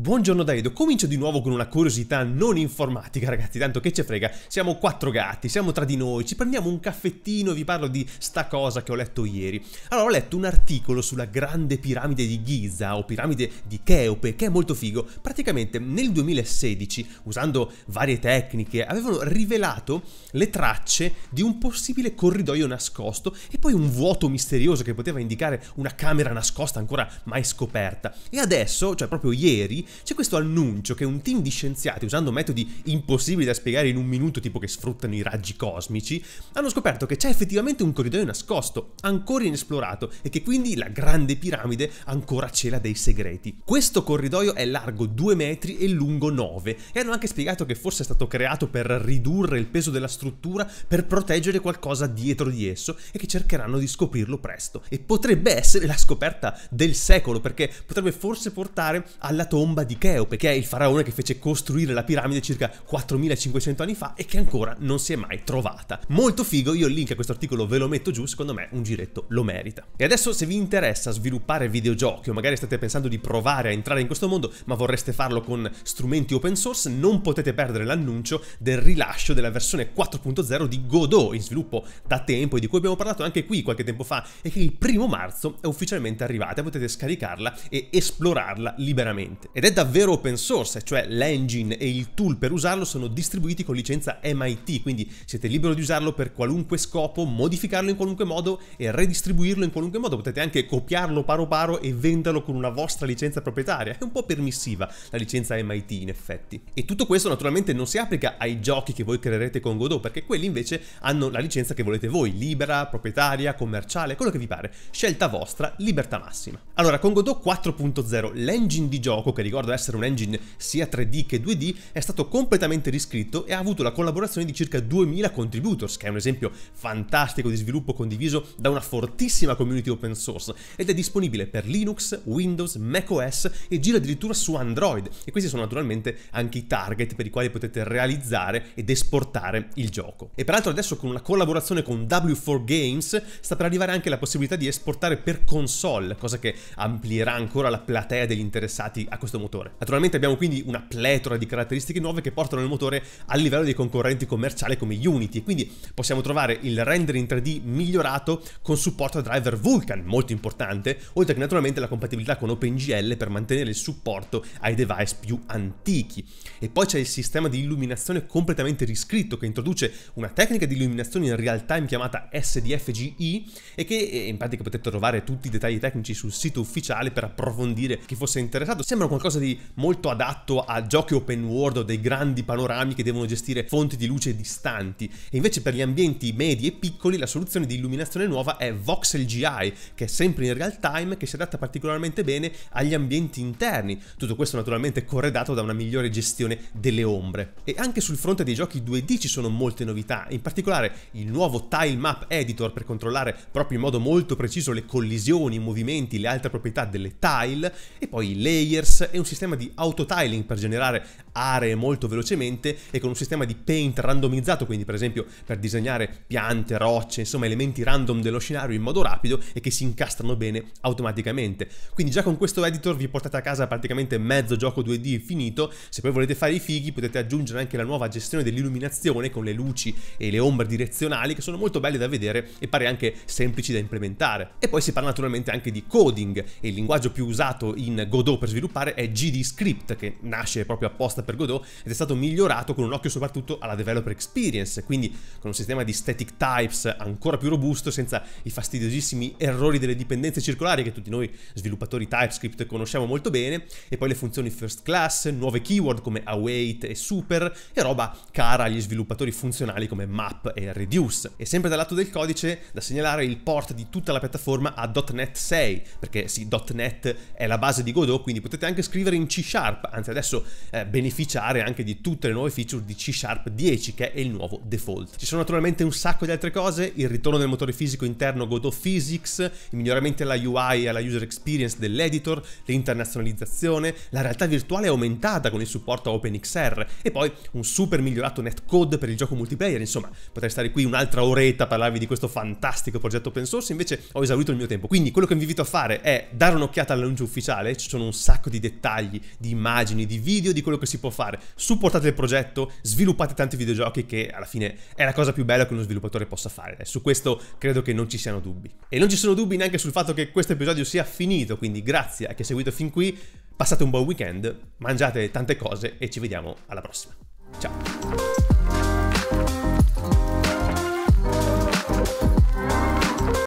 Buongiorno Davide, comincio di nuovo con una curiosità non informatica ragazzi, tanto che ce frega, siamo quattro gatti, siamo tra di noi, ci prendiamo un caffettino e vi parlo di sta cosa che ho letto ieri. Allora ho letto un articolo sulla grande piramide di Giza o piramide di Cheope che è molto figo, praticamente nel 2016 usando varie tecniche avevano rivelato le tracce di un possibile corridoio nascosto e poi un vuoto misterioso che poteva indicare una camera nascosta ancora mai scoperta e adesso, cioè proprio ieri, c'è questo annuncio che un team di scienziati, usando metodi impossibili da spiegare in un minuto, tipo che sfruttano i raggi cosmici, hanno scoperto che c'è effettivamente un corridoio nascosto, ancora inesplorato, e che quindi la grande piramide ancora cela dei segreti. Questo corridoio è largo 2 metri e lungo 9, e hanno anche spiegato che forse è stato creato per ridurre il peso della struttura, per proteggere qualcosa dietro di esso, e che cercheranno di scoprirlo presto. E potrebbe essere la scoperta del secolo, perché potrebbe forse portare alla tomba tomba di Cheope, che è il faraone che fece costruire la piramide circa 4500 anni fa e che ancora non si è mai trovata. Molto figo, io il link a questo articolo ve lo metto giù, secondo me un giretto lo merita. E adesso se vi interessa sviluppare videogiochi o magari state pensando di provare a entrare in questo mondo ma vorreste farlo con strumenti open source, non potete perdere l'annuncio del rilascio della versione 4.0 di Godot, in sviluppo da tempo e di cui abbiamo parlato anche qui qualche tempo fa e che il primo marzo è ufficialmente arrivata, potete scaricarla e esplorarla liberamente ed è davvero open source, cioè l'engine e il tool per usarlo sono distribuiti con licenza MIT, quindi siete liberi di usarlo per qualunque scopo, modificarlo in qualunque modo e redistribuirlo in qualunque modo, potete anche copiarlo paro paro e venderlo con una vostra licenza proprietaria, è un po' permissiva la licenza MIT in effetti. E tutto questo naturalmente non si applica ai giochi che voi creerete con Godot, perché quelli invece hanno la licenza che volete voi, libera, proprietaria, commerciale, quello che vi pare, scelta vostra, libertà massima. Allora con Godot 4.0 l'engine di gioco che ricordo essere un engine sia 3D che 2D, è stato completamente riscritto e ha avuto la collaborazione di circa 2000 contributors, che è un esempio fantastico di sviluppo condiviso da una fortissima community open source ed è disponibile per Linux, Windows, macOS e gira addirittura su Android e questi sono naturalmente anche i target per i quali potete realizzare ed esportare il gioco. E peraltro adesso con una collaborazione con W4 Games sta per arrivare anche la possibilità di esportare per console, cosa che amplierà ancora la platea degli interessati a questo questo motore. Naturalmente abbiamo quindi una pletora di caratteristiche nuove che portano il motore al livello dei concorrenti commerciali come Unity, e quindi possiamo trovare il rendering 3D migliorato con supporto a driver Vulkan, molto importante, oltre che naturalmente la compatibilità con OpenGL per mantenere il supporto ai device più antichi. E poi c'è il sistema di illuminazione completamente riscritto che introduce una tecnica di illuminazione in real time chiamata SDFGE e che eh, in pratica potete trovare tutti i dettagli tecnici sul sito ufficiale per approfondire chi fosse interessato. Sembra qualcosa qualcosa di molto adatto a giochi open world o dei grandi panorami che devono gestire fonti di luce distanti e invece per gli ambienti medi e piccoli la soluzione di illuminazione nuova è Voxel GI che è sempre in real time che si adatta particolarmente bene agli ambienti interni tutto questo naturalmente corredato da una migliore gestione delle ombre e anche sul fronte dei giochi 2D ci sono molte novità in particolare il nuovo Tile Map Editor per controllare proprio in modo molto preciso le collisioni, i movimenti, le altre proprietà delle tile e poi i layers e e un sistema di autotiling per generare aree molto velocemente e con un sistema di paint randomizzato, quindi per esempio per disegnare piante, rocce, insomma elementi random dello scenario in modo rapido e che si incastrano bene automaticamente. Quindi già con questo editor vi portate a casa praticamente mezzo gioco 2D finito, se poi volete fare i fighi potete aggiungere anche la nuova gestione dell'illuminazione con le luci e le ombre direzionali che sono molto belle da vedere e pare anche semplici da implementare. E poi si parla naturalmente anche di coding e il linguaggio più usato in Godot per sviluppare è GD Script che nasce proprio apposta per Godot ed è stato migliorato con un occhio soprattutto alla developer experience, quindi con un sistema di static types ancora più robusto senza i fastidiosissimi errori delle dipendenze circolari che tutti noi sviluppatori TypeScript conosciamo molto bene e poi le funzioni first class, nuove keyword come await e super e roba cara agli sviluppatori funzionali come map e reduce. E sempre dal lato del codice da segnalare il port di tutta la piattaforma a .NET 6, perché sì, .NET è la base di Godot, quindi potete anche scrivere scrivere in C Sharp, anzi adesso eh, beneficiare anche di tutte le nuove feature di C Sharp 10 che è il nuovo default. Ci sono naturalmente un sacco di altre cose, il ritorno del motore fisico interno Godot Physics, i miglioramenti alla UI e alla user experience dell'editor, l'internazionalizzazione, la realtà virtuale aumentata con il supporto a OpenXR e poi un super migliorato netcode per il gioco multiplayer, insomma potrei stare qui un'altra oretta a parlarvi di questo fantastico progetto open source, invece ho esaurito il mio tempo. Quindi quello che vi invito a fare è dare un'occhiata all'annuncio ufficiale, ci sono un sacco di dettagli dettagli, di immagini, di video, di quello che si può fare. Supportate il progetto, sviluppate tanti videogiochi che alla fine è la cosa più bella che uno sviluppatore possa fare. E su questo credo che non ci siano dubbi. E non ci sono dubbi neanche sul fatto che questo episodio sia finito, quindi grazie a chi ha seguito fin qui, passate un buon weekend, mangiate tante cose e ci vediamo alla prossima. Ciao!